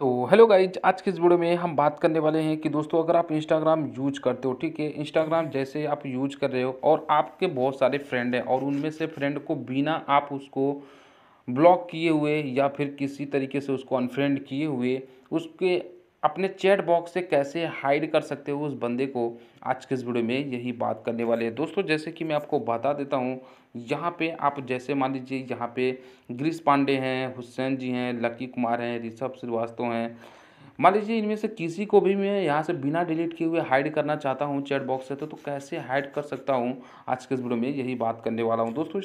तो hello guys आज के इस वीडियो में हम बात करने वाले हैं कि दोस्तों अगर आप इंस्टाग्राम यूज करते हो ठीक है इंस्टाग्राम जैसे आप यूज कर रहे हो और आपके बहुत सारे फ्रेंड हैं और उनमें से फ्रेंड को बिना आप उसको ब्लॉक किए हुए या फिर किसी तरीके से उसको अनफ्रेंड किए हुए उसके अपने चैट बॉक्स से कैसे हाइड कर सकते हो उस बंदे को आज के इस वीडियो में यही बात करने वाले हैं दोस्तों जैसे कि मैं आपको बता देता हूँ यहाँ पे आप जैसे मान लीजिए यहाँ पे ग्रीस पांडे हैं हुसैन जी हैं लकी कुमार हैं ऋषभ श्रीवास्तव हैं मान लीजिए इनमें से किसी को भी मैं यहाँ से बिना डिलीट किए हुए हाइड करना चाहता हूँ चैट बॉक्स से तो, तो कैसे हाइड कर सकता हूँ आज के इस वीडियो में यही बात करने वाला हूँ दोस्तों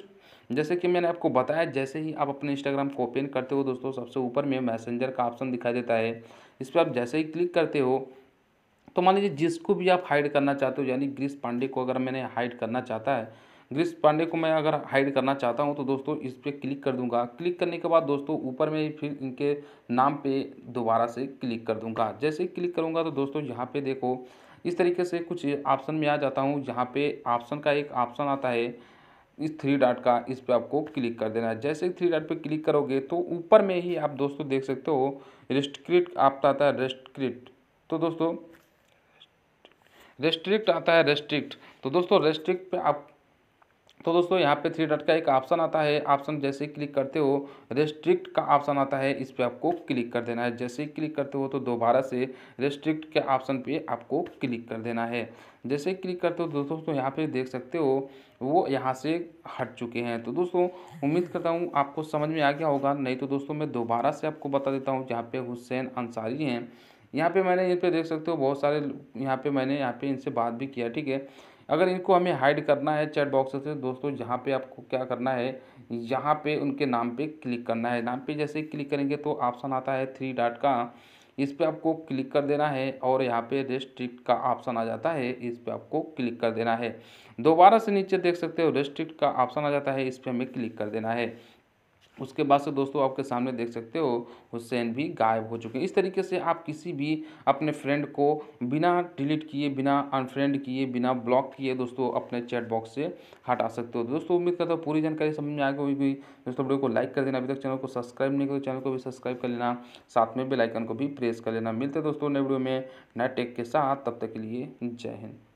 जैसे कि मैंने आपको बताया जैसे ही आप अपने इंस्टाग्राम को ओपन करते हो दोस्तों सबसे ऊपर में मैसेंजर का ऑप्शन दिखाई देता है इस पर आप जैसे ही क्लिक करते हो तो मान लीजिए जिसको भी आप हाइड करना चाहते हो यानी ग्रीस पांडे को अगर मैंने हाइड करना चाहता है ग्रीस पांडे को मैं अगर हाइड करना चाहता हूँ तो दोस्तों इस पर क्लिक कर दूंगा क्लिक करने के बाद दोस्तों ऊपर में फिर इनके नाम पे दोबारा से क्लिक कर दूंगा जैसे ही क्लिक करूँगा तो दोस्तों यहाँ पे देखो इस तरीके से कुछ ऑप्शन में आ जाता हूँ जहाँ पे ऑप्शन का एक ऑप्शन आता है इस थ्री डॉट का इस पर आपको क्लिक कर देना है जैसे थ्री डॉट पर क्लिक करोगे तो ऊपर में ही आप दोस्तों देख सकते हो रेस्ट्रिक्ट आपका आता है रेस्ट्रिक्ट तो दोस्तों रेस्ट्रिक्ट आता है रेस्ट्रिक्ट तो दोस्तों रेस्ट्रिक्ट पे आप तो दोस्तों यहाँ पे थ्री डॉट का एक ऑप्शन आता है ऑप्शन जैसे क्लिक करते हो रेस्ट्रिक्ट का ऑप्शन आता है इस पर आपको क्लिक कर देना है जैसे ही क्लिक करते हो तो दोबारा से रेस्ट्रिक्ट के ऑप्शन पे आपको क्लिक कर देना है जैसे क्लिक करते हो तो दोस्तों तो यहाँ पे देख सकते हो वो यहाँ से हट चुके हैं तो दोस्तों उम्मीद करता हूँ आपको समझ में आ गया होगा नहीं तो दोस्तों मैं दोबारा से आपको बता देता हूँ जहाँ पे हुसैन अंसारी हैं यहाँ पे मैंने इन पर देख सकते हो बहुत सारे यहाँ पे मैंने यहाँ पे इनसे बात भी किया ठीक है अगर इनको हमें हाइड करना है चैट बॉक्स से दोस्तों यहाँ पे आपको क्या करना है यहाँ पे उनके नाम पे क्लिक करना है नाम पे जैसे क्लिक करेंगे तो ऑप्शन आता है थ्री डॉट का इस पर आपको क्लिक कर देना है और यहाँ पे रेस्ट्रिक्ट का ऑप्शन आ जाता है इस पर आपको क्लिक कर देना है दोबारा से नीचे देख सकते हो रेस्ट्रिक्ट का ऑप्शन आ जाता है इस पर हमें क्लिक कर देना है उसके बाद से दोस्तों आपके सामने देख सकते हो हुसैन भी गायब हो चुके हैं इस तरीके से आप किसी भी अपने फ्रेंड को बिना डिलीट किए बिना अनफ्रेंड किए बिना ब्लॉक किए दोस्तों अपने चैट बॉक्स से हटा सकते हो दोस्तों उम्मीद करता हूँ पूरी जानकारी समझ में आ गई होगी दोस्तों वीडियो को लाइक कर देना अभी तक चैनल को सब्सक्राइब नहीं करो तो चैनल को भी सब्सक्राइब कर लेना साथ में बेलाइकन को भी प्रेस कर लेना मिलते दोस्तों नए वीडियो में नए टेक के साथ तब तक के लिए जय हिंद